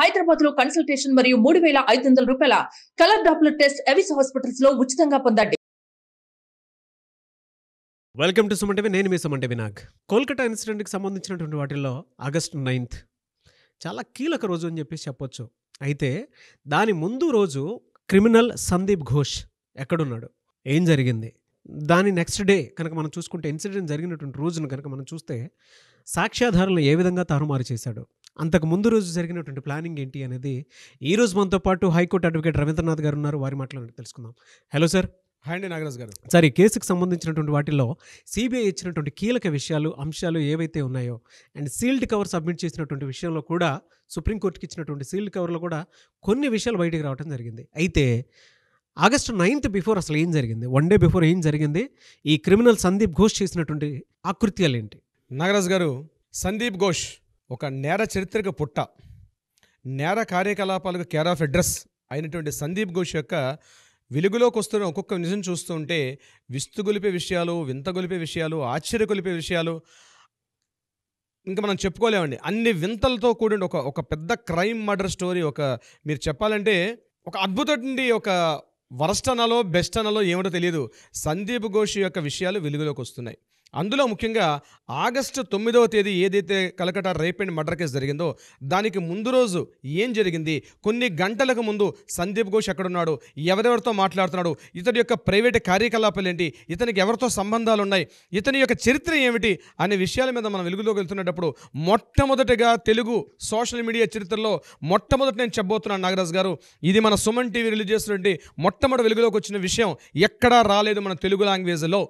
హైదరాబాద్ లో కన్సల్టేషన్ మరియు మూడు వేల ఐదు వందల రూపాయల colour Doppler test Avis hospitals లో ఉచితంగా పొందండి వెల్కమ్ టు సుమంటే నేను మీ సుమంటే వినాగ్ కోల్కతా ఇన్సిడెంట్కి సంబంధించినటువంటి వాటిల్లో ఆగస్ట్ నైన్త్ చాలా కీలక రోజు అని చెప్పేసి చెప్పొచ్చు అయితే దాని ముందు రోజు క్రిమినల్ సందీప్ ఘోష్ ఎక్కడున్నాడు ఏం జరిగింది దాని నెక్స్ట్ డే కనుక మనం చూసుకుంటే ఇన్సిడెంట్ జరిగినటువంటి రోజును కనుక మనం చూస్తే సాక్ష్యాధారులు ఏ విధంగా తారుమారు చేశాడు అంతకు ముందు రోజు జరిగినటువంటి ప్లానింగ్ ఏంటి అనేది ఈ రోజు మనతో పాటు హైకోర్టు అడ్వకేట్ రవీంద్రనాథ్ గారు ఉన్నారు వారి మాటలను తెలుసుకుందాం హలో సార్ హాయ్ అండి నాగరాజ్ గారు సార్ ఈ కేసుకు సంబంధించినటువంటి వాటిలో సిబిఐ ఇచ్చినటువంటి కీలక విషయాలు అంశాలు ఏవైతే ఉన్నాయో అండ్ సీల్డ్ కవర్ సబ్మిట్ చేసినటువంటి విషయంలో కూడా సుప్రీంకోర్టుకి ఇచ్చినటువంటి సీల్డ్ కవర్లో కూడా కొన్ని విషయాలు బయటికి రావడం జరిగింది అయితే ఆగస్టు నైన్త్ బిఫోర్ అసలు ఏం జరిగింది వన్ డే బిఫోర్ ఏం జరిగింది ఈ క్రిమినల్ సందీప్ ఘోష్ చేసినటువంటి ఆకృత్యాలు ఏంటి నాగరాజ్ గారు సందీప్ ఘోష్ ఒక నేర చరిత్రకు పుట్ట నేర కార్యకలాపాలకు కేర్ ఆఫ్ అడ్రస్ అయినటువంటి సందీప్ ఘోష్ యొక్క వెలుగులోకి వస్తున్న ఒక్కొక్క నిజం చూస్తుంటే విస్తుగొలిపే విషయాలు వింతగొలిపే విషయాలు ఆశ్చర్యగొలిపే విషయాలు ఇంకా మనం చెప్పుకోలేమండి అన్ని వింతలతో కూడిన ఒక ఒక పెద్ద క్రైమ్ మర్డర్ స్టోరీ ఒక మీరు చెప్పాలంటే ఒక అద్భుతం ఒక వరస్ట్ అనలో బెస్ట్ అనాలో ఏమిటో తెలియదు సందీప్ ఘోష్ యొక్క విషయాలు వెలుగులోకి వస్తున్నాయి అందులో ముఖ్యంగా ఆగస్టు తొమ్మిదవ తేదీ ఏదైతే Calcutta rape and murder case జరిగిందో దానికి ముందు రోజు ఏం జరిగింది కొన్ని గంటలకు ముందు సందీప్ ఘోష్ ఎక్కడున్నాడు ఎవరెవరితో మాట్లాడుతున్నాడు ఇతని యొక్క ప్రైవేట్ కార్యకలాపాలు ఏంటి ఇతనికి ఎవరితో సంబంధాలు ఉన్నాయి ఇతని యొక్క చరిత్ర ఏమిటి అనే విషయాల మీద మనం వెలుగులోకి వెళ్తున్నప్పుడు మొట్టమొదటిగా తెలుగు సోషల్ మీడియా చరిత్రలో మొట్టమొదటి నేను చెప్పబోతున్నాను నాగరాజ్ గారు ఇది మన సుమన్ టీవీ రిలీజ్ చేస్తున్నటువంటి మొట్టమొదటి వెలుగులోకి వచ్చిన విషయం ఎక్కడా రాలేదు మన తెలుగు లాంగ్వేజ్లో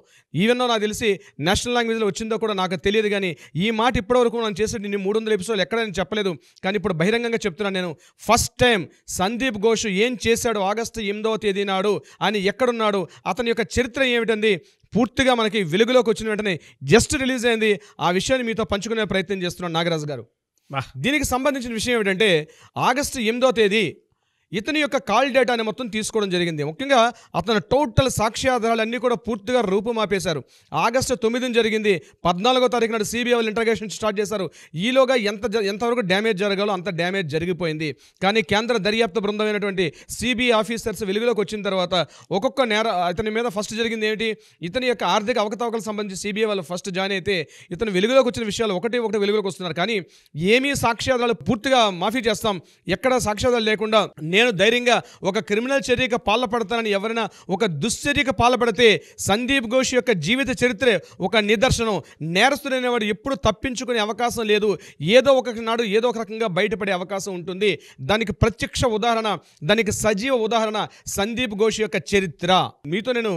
ఈవెన్నో నాకు తెలిసి నేషనల్ లాంగ్వేజ్లో వచ్చిందో కూడా నాకు తెలియదు కానీ ఈ మాట ఇప్పటివరకు నేను చేసే నేను మూడు వందల ఎపిసోడ్లు ఎక్కడ నేను చెప్పలేదు కానీ ఇప్పుడు బహిరంగంగా చెప్తున్నాను నేను ఫస్ట్ టైం సందీప్ ఘోష్ ఏం చేశాడు ఆగస్టు ఎనిమిదవ తేదీ నాడు అని ఎక్కడున్నాడు అతని యొక్క చరిత్ర ఏమిటంది పూర్తిగా మనకి వెలుగులోకి వచ్చిన వెంటనే జస్ట్ రిలీజ్ అయింది ఆ విషయాన్ని మీతో పంచుకునే ప్రయత్నం చేస్తున్నాను నాగరాజు గారు దీనికి సంబంధించిన విషయం ఏమిటంటే ఆగస్టు ఎనిమిదో తేదీ ఇతని యొక్క కాల్ డేటాని మొత్తం తీసుకోవడం జరిగింది ముఖ్యంగా అతని టోటల్ అన్నీ కూడా పూర్తిగా రూపుమాపేశారు ఆగస్టు తొమ్మిదిన జరిగింది పద్నాలుగో తారీఖు నాడు సిబిఐ వాళ్ళు ఇంటర్గేషన్ స్టార్ట్ చేశారు ఈలోగా ఎంత ఎంతవరకు డ్యామేజ్ జరగాలో అంత డ్యామేజ్ జరిగిపోయింది కానీ కేంద్ర దర్యాప్తు బృందమైనటువంటి సిబిఐ ఆఫీసర్స్ వెలుగులోకి వచ్చిన తర్వాత ఒక్కొక్క నేర ఇతని మీద ఫస్ట్ జరిగింది ఏమిటి ఇతని యొక్క ఆర్థిక అవకతవకలకు సంబంధించి సిబిఐ వాళ్ళు ఫస్ట్ జాయిన్ అయితే ఇతను వెలుగులోకి వచ్చిన విషయాలు ఒకటి ఒకటి వెలుగులోకి వస్తున్నారు కానీ ఏమీ సాక్ష్యాధారాలు పూర్తిగా మాఫీ చేస్తాం ఎక్కడ సాక్ష్యాధారాలు లేకుండా నేను ధైర్యంగా ఒక క్రిమినల్ చర్యకు పాల్పడతానని ఎవరైనా ఒక దుశ్చర్యకు పాల్పడితే సందీప్ ఘోష్ యొక్క జీవిత చరిత్ర ఒక నిదర్శనం నేరస్తుడైన వాడు ఎప్పుడు తప్పించుకునే అవకాశం లేదు ఏదో ఒక నాడు ఏదో ఒక రకంగా బయటపడే అవకాశం ఉంటుంది దానికి ప్రత్యక్ష ఉదాహరణ దానికి సజీవ ఉదాహరణ సందీప్ ఘోష్ యొక్క చరిత్ర మీతో నేను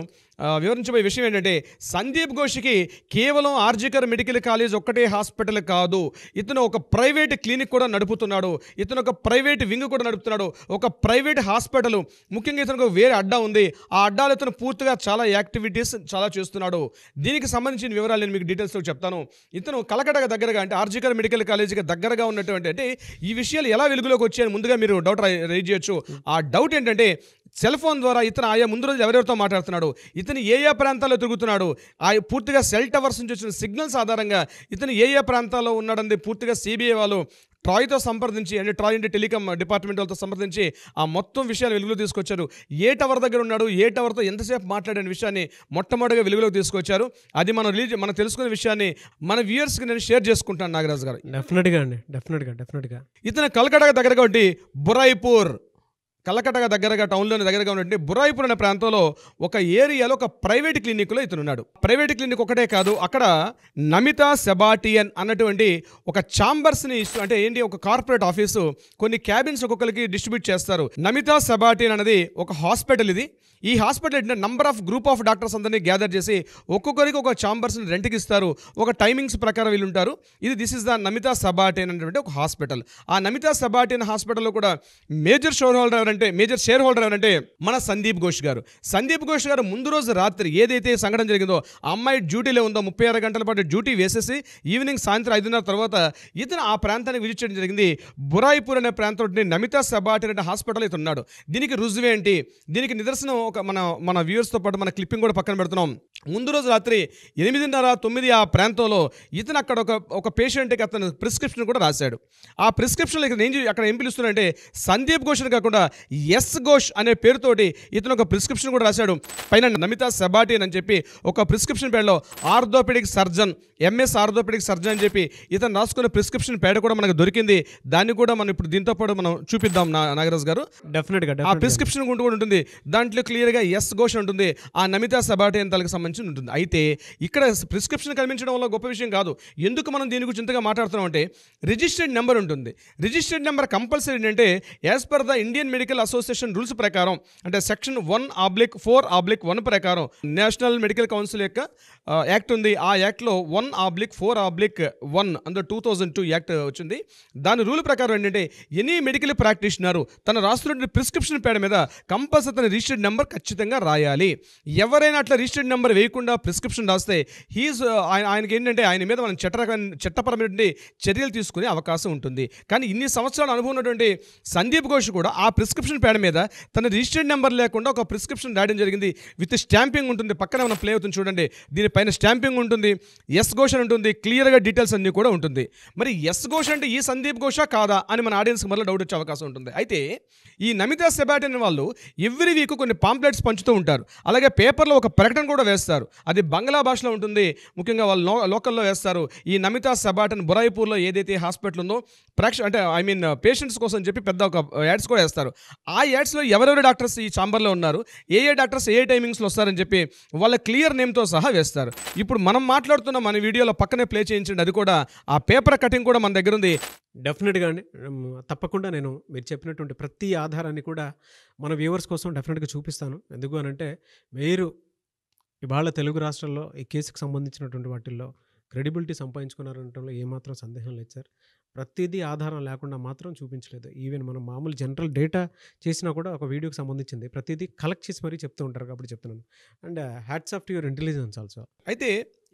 వివరించబోయే విషయం ఏంటంటే సందీప్ ఘోష్కి కేవలం ఆర్జికర్ మెడికల్ కాలేజ్ ఒక్కటే హాస్పిటల్ కాదు ఇతను ఒక ప్రైవేట్ క్లినిక్ కూడా నడుపుతున్నాడు ఇతను ఒక ప్రైవేట్ వింగ్ కూడా నడుపుతున్నాడు ఒక ప్రైవేట్ హాస్పిటల్ ముఖ్యంగా ఇతనికి వేరే అడ్డా ఉంది ఆ అడ్డాలు ఇతను పూర్తిగా చాలా యాక్టివిటీస్ చాలా చేస్తున్నాడు దీనికి సంబంధించిన వివరాలు నేను మీకు డీటెయిల్స్లో చెప్తాను ఇతను కలకటకు దగ్గరగా అంటే ఆర్జికర్ మెడికల్ కాలేజీకి దగ్గరగా ఉన్నటువంటి అంటే ఈ విషయాలు ఎలా వెలుగులోకి వచ్చాయని ముందుగా మీరు డౌట్ రైజ్ చేయొచ్చు ఆ డౌట్ ఏంటంటే సెల్ ఫోన్ ద్వారా ఇతను ఆయా ముందు రోజులు ఎవరెవరితో మాట్లాడుతున్నాడు ఇతను ఏ ఏ ప్రాంతాల్లో తిరుగుతున్నాడు ఆ పూర్తిగా సెల్ టవర్స్ నుంచి వచ్చిన సిగ్నల్స్ ఆధారంగా ఇతను ఏ ఏ ప్రాంతాల్లో ఉన్నాడని పూర్తిగా సిబిఐ వాళ్ళు ట్రాయ్తో సంప్రదించి అంటే ట్రాయ్ అంటే టెలికామ్ డిపార్ట్మెంట్ వాళ్ళతో సంప్రదించి ఆ మొత్తం విషయాలు వెలుగులో తీసుకొచ్చారు ఏ టవర్ దగ్గర ఉన్నాడు ఏ టవర్తో ఎంతసేపు మాట్లాడిన విషయాన్ని మొట్టమొదటిగా వెలుగులోకి తీసుకొచ్చారు అది మనం రిలీజ్ మనం తెలుసుకున్న విషయాన్ని మన వ్యూయర్స్కి నేను షేర్ చేసుకుంటాను నాగరాజు గారు డెఫినెట్గా అండి డెఫినెట్గా డెఫినెట్గా ఇతను కలకడ దగ్గర కాబట్టి బురాయిపూర్ కలకట్టగా దగ్గరగా టౌన్లోని దగ్గరగా ఉన్నటువంటి బురాయిపూర్ అనే ప్రాంతంలో ఒక ఏరియాలో ఒక ప్రైవేట్ క్లినిక్లో ఇతనున్నాడు ప్రైవేట్ క్లినిక్ ఒకటే కాదు అక్కడ నమిత సెబాటియన్ అన్నటువంటి ఒక చాంబర్స్ని ఇస్తూ అంటే ఏంటి ఒక కార్పొరేట్ ఆఫీసు కొన్ని క్యాబిన్స్ ఒక్కొక్కరికి డిస్ట్రిబ్యూట్ చేస్తారు నమిత సెబాటియన్ అనేది ఒక హాస్పిటల్ ఇది ఈ హాస్పిటల్ ఏంటంటే number of group of doctors అందరినీ గ్యాదర్ చేసి ఒక్కొక్కరికి ఒక ఛాంబర్స్ని రెంట్కి ఇస్తారు ఒక టైమింగ్స్ ప్రకారం వీళ్ళు ఉంటారు ఇది this is the Namitha Sebastian అనేటువంటి ఒక హాస్పిటల్ ఆ నమిత సబాటేన్ హాస్పిటల్లో కూడా మేజర్ షోర్ హోల్డర్ ఎవరంటే మేజర్ షేర్ హోల్డర్ ఎవరంటే మన సందీప్ ఘోష్ గారు సందీప్ ఘోష్ గారు ముందు రోజు రాత్రి ఏదైతే సంఘటన జరిగిందో అమ్మాయి డ్యూటీలో ఉందో ముప్పై ఆరు గంటల పాటు డ్యూటీ వేసేసి ఈవినింగ్ సాయంత్రం ఐదున్నర తర్వాత ఇతను ఆ ప్రాంతానికి విజిట్ చేయడం జరిగింది బురాయిపూర్ అనే ప్రాంతంలోని నమితా సబాటి అనే హాస్పిటల్ ఇతను ఉన్నాడు దీనికి రుజువు ఏంటి దీనికి నిదర్శనం ఒక మన మన వ్యూవర్స్తో పాటు మన క్లిప్పింగ్ కూడా పక్కన పెడుతున్నాం ముందు రోజు రాత్రి ఎనిమిదిన్నర తొమ్మిది ఆ ప్రాంతంలో ఇతను అక్కడ ఒక ఒక పేషెంట్కి అతను ప్రిస్క్రిప్షన్ కూడా రాశాడు ఆ ప్రిస్క్రిప్షన్లో ఇక్కడ ఏం అక్కడ ఏం పిలుస్తున్నాడంటే సందీప్ ఘోషణ కాకుండా ఎస్ ఘోష్ అనే పేరుతోటి ఇతను ఒక ప్రిస్క్రిప్షన్ కూడా రాశాడు పైన నమితా సెబాటిన్ అని చెప్పి ఒక ప్రిస్క్రిప్షన్ పేడలో orthopaedic surgeon MS orthopaedic surgeon అని చెప్పి ఇతను రాసుకునే ప్రిస్క్రిప్షన్ పేడ కూడా మనకు దొరికింది దాన్ని కూడా మనం ఇప్పుడు దీంతో పాటు మనం చూపిద్దాం నా నాగరాజ్ గారు డెఫినెట్గా ఆ ప్రిస్క్రిప్షన్ కూడా ఉంటుంది దాంట్లో క్లియర్గా ఎస్ ఘోష్ ఉంటుంది ఆ నమితా సెబాటిన్ తలకు సంబంధించి ఉంటుంది అయితే ఇక్కడ ప్రిస్క్రిప్షన్ కనిపించడం వల్ల గొప్ప విషయం కాదు ఎందుకు మనం దీని గురించి ఇంతగా మాట్లాడుతున్నాం అంటే రిజిస్టర్డ్ నెంబర్ ఉంటుంది రిజిస్టర్డ్ నెంబర్ కంపల్సరీ ఏంటంటే as per the Indian medical medical association rules ప్రకారం అంటే section one oblique four oblique one ప్రకారం నేషనల్ మెడికల్ కౌన్సిల్ యొక్క యాక్ట్ ఉంది ఆ యాక్ట్లో one oblique four oblique one అందులో టూ థౌజండ్ టూ యాక్ట్ వచ్చింది దాని రూల్ ప్రకారం ఏంటంటే ఎనీ మెడికల్ ప్రాక్టీషనర్ తన రాస్తున్న ప్రిస్క్రిప్షన్ పేడ మీద కంపల్సరీ తన రిజిస్టర్డ్ నెంబర్ ఖచ్చితంగా రాయాలి ఎవరైనా అట్లా రిజిస్టర్డ్ నెంబర్ వేయకుండా ప్రిస్క్రిప్షన్ రాస్తే హీస్ ఆయన ఆయనకి ఏంటంటే ఆయన మీద మనం చట్ట చట్టపరమైనటువంటి చర్యలు తీసుకునే అవకాశం ఉంటుంది కానీ ఇన్ని సంవత్సరాలు అనుభవం ఉన్నటువంటి సందీప్ ఘోష్ కూడా ఆ ప్రిస్క్రిప్షన్ ప్రిస్క్రిప్షన్ ప్యాడ్ మీద తన రిజిస్టర్డ్ నెంబర్ లేకుండా ఒక ప్రిస్క్రిప్షన్ రాయడం జరిగింది విత్ స్టాంపింగ్ ఉంటుంది పక్కన ఉన్న ప్లే అవుతుంది చూడండి దీనిపైన స్టాంపింగ్ ఉంటుంది ఎస్ ఘోషన్ ఉంటుంది క్లియర్గా డీటెయిల్స్ అన్నీ కూడా ఉంటుంది మరి ఎస్ ఘోష అంటే ఈ సందీప్ ఘోష కాదా అని మన ఆడియన్స్కి మళ్ళీ డౌట్ వచ్చే అవకాశం ఉంటుంది అయితే ఈ నమితా సెబాట్ అనే వాళ్ళు ఎవ్రీ వీక్ కొన్ని పాంప్లెట్స్ పంచుతూ ఉంటారు అలాగే పేపర్లో ఒక ప్రకటన కూడా వేస్తారు అది బంగ్లా భాషలో ఉంటుంది ముఖ్యంగా వాళ్ళు లోకల్లో వేస్తారు ఈ నమితా సబాట్ అని బురాయిపూర్లో ఏదైతే హాస్పిటల్ ఉందో ప్రేక్ష అంటే ఐ మీన్ పేషెంట్స్ కోసం చెప్పి పెద్ద ఒక యాడ్స్ కూడా వేస్తారు ఆ యాడ్స్లో ఎవరెవరు డాక్టర్స్ ఈ ఛాంబర్లో ఉన్నారు ఏ ఏ డాక్టర్స్ ఏ టైమింగ్స్లో వస్తారని చెప్పి వాళ్ళ క్లియర్ నేమ్తో సహా వేస్తారు ఇప్పుడు మనం మాట్లాడుతున్న మన వీడియోలో పక్కనే ప్లే చేయించండి అది కూడా ఆ పేపర్ కటింగ్ కూడా మన దగ్గర ఉంది డెఫినెట్గా అండి తప్పకుండా నేను మీరు చెప్పినటువంటి ప్రతి ఆధారాన్ని కూడా మన వ్యూవర్స్ కోసం డెఫినెట్గా చూపిస్తాను ఎందుకు అనంటే మీరు ఇవాళ తెలుగు రాష్ట్రాల్లో ఈ కేసుకు సంబంధించినటువంటి వాటిల్లో క్రెడిబిలిటీ సంపాదించుకున్నారనటంలో ఏమాత్రం సందేహం లేదు సార్ ప్రతిదీ ఆధారం లేకుండా మాత్రం చూపించలేదు ఈవెన్ మనం మామూలు జనరల్ డేటా చేసినా కూడా ఒక వీడియోకి సంబంధించింది ప్రతిదీ కలెక్ట్ చేసి మరీ చెప్తూ ఉంటారు కాబట్టి చెప్తున్నాను and hats off to your intelligence also అయితే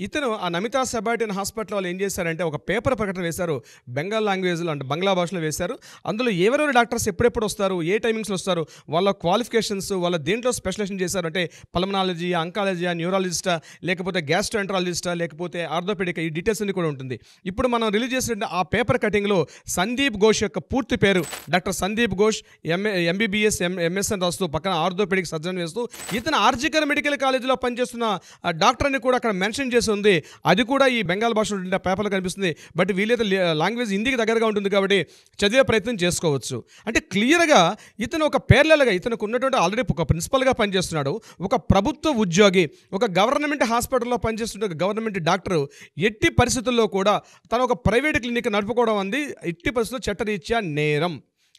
ఇతను ఆ నమితా సెబాటిన్ హాస్పిటల్ వాళ్ళు ఏం చేశారంటే ఒక పేపర్ ప్రకటన వేశారు బెంగాల్ లాంగ్వేజ్లో అంటే బంగ్లా భాషలో వేశారు అందులో ఎవరెవరు డాక్టర్స్ ఎప్పుడెప్పుడు వస్తారు ఏ టైమింగ్స్లో వస్తారు వాళ్ళ క్వాలిఫికేషన్స్ వాళ్ళ దేంట్లో స్పెషలైజేషన్ చేశారు అంటే పల్మనాలజీ అంకాలజీయా న్యూరాలజిస్టా లేకపోతే గ్యాస్ట్రోఎంట్రాలజిస్టా లేకపోతే ఆర్థోపెడిక్ ఈ డీటెయిల్స్ అన్ని కూడా ఉంటుంది ఇప్పుడు మనం రిలీజ్ చేసిన ఆ పేపర్ కటింగ్లో సందీప్ ఘోష్ యొక్క పూర్తి పేరు doctor Sandeep Ghosh MA MBBS M ఎంఎస్ఎన్ రాస్తూ పక్కన ఆర్థోపెడిక్ సర్జన్ వేస్తూ ఇతను ఆర్జికర్ మెడికల్ కాలేజీలో పనిచేస్తున్న డాక్టర్ని కూడా అక్కడ మెన్షన్ చేసి ఉంది అది కూడా ఈ బెంగాల్ భాషలో ఉండే పేపర్లో కనిపిస్తుంది బట్ వీలైతే లాంగ్వేజ్ హిందీకి దగ్గరగా ఉంటుంది కాబట్టి చదివే ప్రయత్నం చేసుకోవచ్చు అంటే క్లియర్గా ఇతను ఒక పేర్లగా ఇతనికి ఉన్నటువంటి ఆల్రెడీ ఒక ప్రిన్సిపల్గా పనిచేస్తున్నాడు ఒక ప్రభుత్వ ఉద్యోగి ఒక గవర్నమెంట్ హాస్పిటల్లో పనిచేస్తున్న ఒక గవర్నమెంట్ డాక్టర్ ఎట్టి పరిస్థితుల్లో కూడా తను ఒక ప్రైవేట్ క్లినిక్ నడుపుకోవడం అంది ఎట్టి పరిస్థితుల్లో చట్టరీత్యా నేరం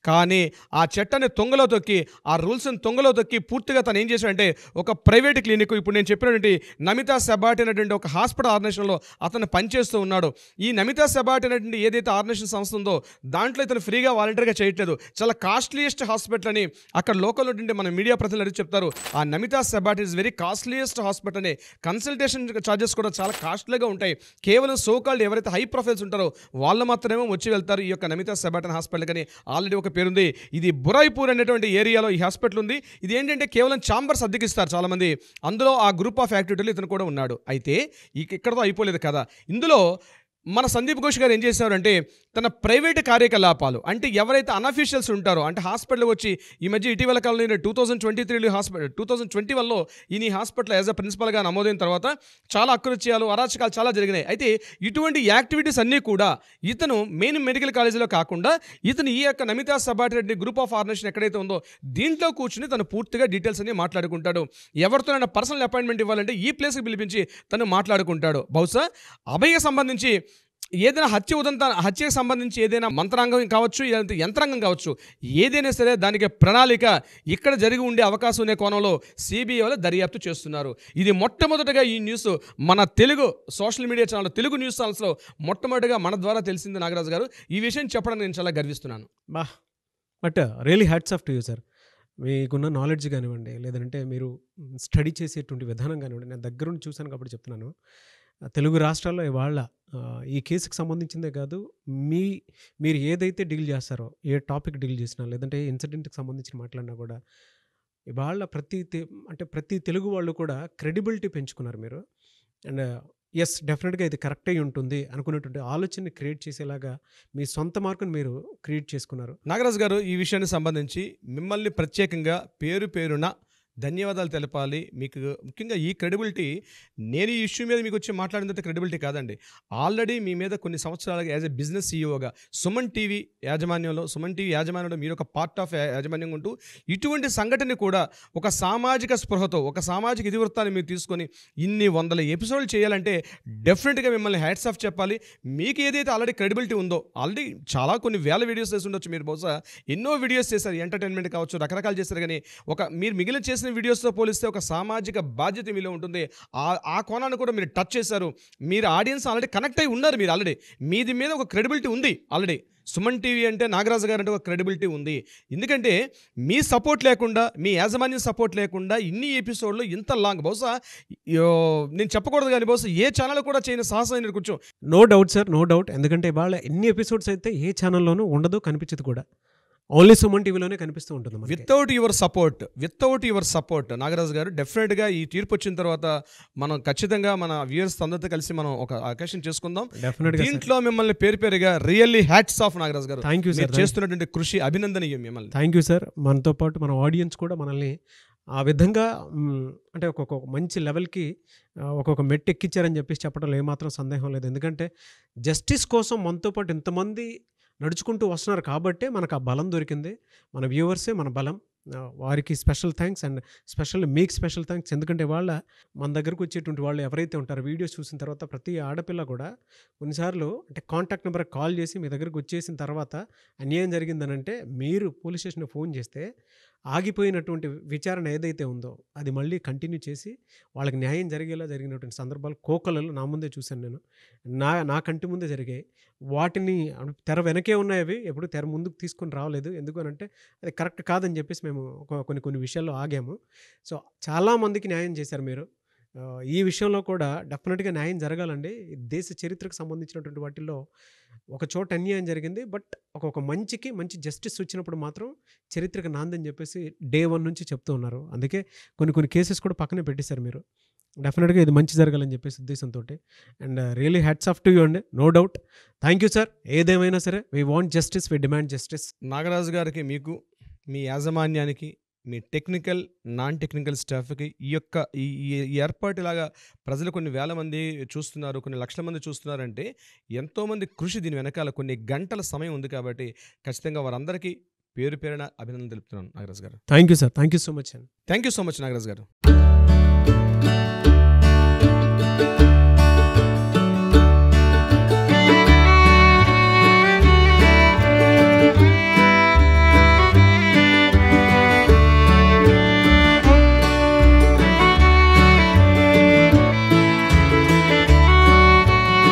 కానీ ఆ చెట్టని తొంగలో తొక్కి ఆ రూల్స్ని తొంగలో తొక్కి పూర్తిగా తను ఏం చేశాడంటే ఒక ప్రైవేట్ క్లినిక్ ఇప్పుడు నేను చెప్పినటువంటి నమితా సెబాట్ అనేటువంటి ఒక హాస్పిటల్ ఆర్గనైజేషన్లో అతను పనిచేస్తూ ఉన్నాడు ఈ నమితా సెబాటి అనేటువంటి ఏదైతే ఆర్గనైజేషన్ సంస్థ ఉందో దాంట్లో ఇతను ఫ్రీగా వాలంటీర్గా చేయట్లేదు చాలా కాస్ట్లీయెస్ట్ హాస్పిటల్ అని అక్కడ లోకల్ ఉంటుంటే మన మీడియా ప్రతినిధులు అడిగి చెప్తారు ఆ Namitha Sebastian is very costliest hospital అని కన్సల్టేషన్ ఛార్జెస్ కూడా చాలా కాస్ట్లీగా ఉంటాయి కేవలం సోకాల్డ్ ఎవరైతే హై ప్రొఫైల్స్ ఉంటారో వాళ్ళు మాత్రమే వచ్చి వెళ్తారు ఈ యొక్క నమితా సెబాటన్ హాస్పిటల్ కానీ ఆల్రెడీ ఒక పేరుంది ఇది బురాయిపూర్ అనేటువంటి ఏరియాలో ఈ హాస్పిటల్ ఉంది ఇది ఏంటంటే కేవలం ఛాంబర్స్ అద్దెకిస్తారు చాలామంది అందులో ఆ గ్రూప్ ఆఫ్ యాక్టివిటీలు ఇతను కూడా ఉన్నాడు అయితే ఇక్కడతో అయిపోలేదు కదా ఇందులో మన సందీప్ ఘోష్ గారు ఏం చేశారంటే తన ప్రైవేట్ కార్యకలాపాలు అంటే ఎవరైతే అనఫీషియల్స్ ఉంటారో అంటే హాస్పిటల్ వచ్చి ఈ మధ్య ఇటీవల కాలంలో టూ థౌసండ్ ట్వంటీ త్రీలో హాస్పిటల్ టూ థౌసండ్ ట్వంటీ వన్లో ఈ హాస్పిటల్ యాజ్ అ ప్రిన్సిపల్గా నమోదైన తర్వాత చాలా అకృత్యాలు అరాచకాలు చాలా జరిగినాయి అయితే ఇటువంటి యాక్టివిటీస్ అన్నీ కూడా ఇతను మెయిన్ మెడికల్ కాలేజీలో కాకుండా ఇతను ఈ యొక్క Namitha Reddy group of organisation ఎక్కడైతే ఉందో దీంట్లో కూర్చుని తను పూర్తిగా డీటెయిల్స్ అన్ని మాట్లాడుకుంటాడు ఎవరితోనైనా పర్సనల్ అపాయింట్మెంట్ ఇవ్వాలంటే ఈ ప్లేస్కి పిలిపించి తను మాట్లాడుకుంటాడు బహుశా అభయ సంబంధించి ఏదైనా హత్య ఉదంత హత్యకు సంబంధించి ఏదైనా మంత్రాంగం కావచ్చు యంత్రాంగం కావచ్చు ఏదైనా సరే దానికి ప్రణాళిక ఇక్కడ జరిగి ఉండే అవకాశం ఉండే కోణంలో సిబిఐలో దర్యాప్తు చేస్తున్నారు ఇది మొట్టమొదటగా ఈ న్యూస్ మన Telugu social media channel Telugu news ఛానల్స్లో మొట్టమొదటిగా మన ద్వారా తెలిసింది నాగరాజు గారు ఈ విషయం చెప్పడానికి నేను చాలా గర్విస్తున్నాను బా but really hats off to you sir మీకున్న నాలెడ్జ్ కానివ్వండి లేదంటే మీరు స్టడీ చేసేటువంటి విధానం కానివ్వండి నేను దగ్గరుండి చూశాను కాబట్టి చెప్తున్నాను తెలుగు రాష్ట్రాల్లో ఇవాళ ఈ కేసుకి సంబంధించిందే కాదు మీ మీరు ఏదైతే డీల్ చేస్తారో ఏ టాపిక్ డీల్ చేసినా లేదంటే ఇన్సిడెంట్కి సంబంధించిన మాట్లాడినా కూడా ఇవాళ ప్రతి అంటే ప్రతి తెలుగు వాళ్ళు కూడా క్రెడిబిలిటీ పెంచుకున్నారు మీరు అండ్ ఎస్ డెఫినెట్గా ఇది కరెక్ట్ అయి ఉంటుంది అనుకునేటువంటి ఆలోచనని క్రియేట్ చేసేలాగా మీ సొంత మార్కును మీరు క్రియేట్ చేసుకున్నారు నాగరాజు గారు ఈ విషయానికి సంబంధించి మిమ్మల్ని ప్రత్యేకంగా పేరు పేరున ధన్యవాదాలు తెలపాలి మీకు ముఖ్యంగా ఈ క్రెడిబిలిటీ నేను ఈ ఇష్యూ మీద మీకు వచ్చి మాట్లాడినంత క్రెడిబిలిటీ కాదండి ఆల్రెడీ మీ మీద కొన్ని సంవత్సరాలుగా యాజ్ ఎ బిజినెస్ సీఈఓగా సుమన్ టీవీ యాజమాన్యంలో సుమన్ టీవీ యాజమాన్యంలో మీరు ఒక పార్ట్ ఆఫ్ యాజమాన్యం ఉంటూ ఇటువంటి సంఘటన కూడా ఒక సామాజిక స్పృహతో ఒక సామాజిక ఇతివృత్తాన్ని మీరు తీసుకొని ఇన్ని వందల ఎపిసోడ్లు చేయాలంటే డెఫినెట్గా మిమ్మల్ని హ్యాట్స్ ఆఫ్ చెప్పాలి మీకు ఏదైతే ఆల్రెడీ క్రెడిబిలిటీ ఉందో ఆల్రెడీ చాలా కొన్ని వేల వీడియోస్ చేసి ఉండొచ్చు మీరు బహుశా ఎన్నో వీడియోస్ చేశారు ఎంటర్టైన్మెంట్ కావచ్చు రకరకాలు చేశారు కానీ ఒక మీరు మిగిలిన చేసిన చేసిన వీడియోస్తో పోలిస్తే ఒక సామాజిక బాధ్యత మీలో ఉంటుంది ఆ ఆ కోణాన్ని కూడా మీరు టచ్ చేశారు మీరు ఆడియన్స్ ఆల్రెడీ కనెక్ట్ అయి ఉన్నారు మీరు ఆల్రెడీ మీది మీద ఒక క్రెడిబిలిటీ ఉంది ఆల్రెడీ సుమన్ టీవీ అంటే నాగరాజు గారు అంటే ఒక క్రెడిబిలిటీ ఉంది ఎందుకంటే మీ సపోర్ట్ లేకుండా మీ యాజమాన్యం సపోర్ట్ లేకుండా ఇన్ని ఎపిసోడ్లు ఇంత లాంగ్ బహుశా నేను చెప్పకూడదు కానీ బహుశా ఏ ఛానల్ కూడా చేయని సాహసం నేను కొంచెం no doubt sir no doubt ఎందుకంటే ఇవాళ ఎన్ని ఎపిసోడ్స్ అయితే ఏ ఛానల్లోనూ ఉండదు కనిపించదు కూడా ఓన్లీ సుమన్ టీవీలోనే కనిపిస్తూ ఉంటుంది without your support without your support Nagaraju garu డెఫినెట్గా ఈ తీర్పు వచ్చిన తర్వాత మనం ఖచ్చితంగా మన వ్యూయర్స్ అందరితో కలిసి మనం ఒక అవకాశం చేసుకుందాం దీంట్లో మిమ్మల్ని పేరు పేరుగా రియల్లీ హ్యాట్స్ ఆఫ్ నాగరాజు గారు థ్యాంక్ యూ సార్ చేస్తున్నటువంటి కృషి అభినందనీయం మిమ్మల్ని థ్యాంక్ యూ సార్ మనతో పాటు మన ఆడియన్స్ కూడా మనల్ని ఆ విధంగా అంటే ఒక్కొక్క మంచి లెవెల్కి ఒక్కొక్క మెట్టు ఎక్కించారని చెప్పేసి చెప్పడంలో ఏమాత్రం సందేహం లేదు ఎందుకంటే జస్టిస్ కోసం మనతో పాటు ఇంతమంది నడుచుకుంటూ వస్తున్నారు కాబట్టే మనకు ఆ బలం దొరికింది మన వ్యూవర్సే మన బలం వారికి స్పెషల్ థ్యాంక్స్ అండ్ స్పెషల్ మీకు స్పెషల్ థ్యాంక్స్ ఎందుకంటే వాళ్ళ మన దగ్గరకు వచ్చేటువంటి వాళ్ళు ఎవరైతే ఉంటారో వీడియోస్ చూసిన తర్వాత ప్రతి ఆడపిల్ల కూడా కొన్నిసార్లు అంటే కాంటాక్ట్ నెంబర్ కాల్ చేసి మీ దగ్గరకు వచ్చేసిన తర్వాత అన్యాయం జరిగిందనంటే మీరు పోలీస్ స్టేషన్కి ఫోన్ చేస్తే ఆగిపోయినటువంటి విచారణ ఏదైతే ఉందో అది మళ్ళీ కంటిన్యూ చేసి వాళ్ళకి న్యాయం జరిగేలా జరిగినటువంటి సందర్భాలు కోకలలు నా ముందే చూశాను నేను నా నా కంటి ముందే జరిగాయి వాటిని తెర వెనకే ఉన్నాయి అవి ఎప్పుడు తెర ముందుకు తీసుకొని రావలేదు ఎందుకు అంటే అది కరెక్ట్ కాదని చెప్పేసి మేము కొన్ని కొన్ని విషయాల్లో ఆగాము సో చాలామందికి న్యాయం చేశారు మీరు ఈ విషయంలో కూడా డెఫినెట్గా న్యాయం జరగాలండి దేశ చరిత్రకు సంబంధించినటువంటి వాటిల్లో ఒక చోట అన్యాయం జరిగింది బట్ ఒక మంచికి మంచి జస్టిస్ వచ్చినప్పుడు మాత్రం చరిత్రకు నాందని చెప్పేసి డే వన్ నుంచి చెప్తూ ఉన్నారు అందుకే కొన్ని కొన్ని కేసెస్ కూడా పక్కనే పెట్టేశారు మీరు డెఫినెట్గా ఇది మంచి జరగాలని చెప్పేసి ఉద్దేశంతో and really hats off to you అండి no doubt thank you sir ఏదేమైనా సరే we want justice we demand justice Nagaraju గారికి మీకు మీ యాజమాన్యానికి మీ టెక్నికల్ నాన్ టెక్నికల్ స్టాఫ్కి ఈ యొక్క ఈ ఏర్పాటులాగా ప్రజలు కొన్ని వేల మంది చూస్తున్నారు కొన్ని లక్షల మంది చూస్తున్నారంటే ఎంతోమంది కృషి దీని వెనకాల కొన్ని గంటల సమయం ఉంది కాబట్టి ఖచ్చితంగా వారందరికీ పేరు పేరున అభినందన తెలుపుతున్నాను Nagaraj garu thank you sir thank you so much thank you so much Nagaraj గారు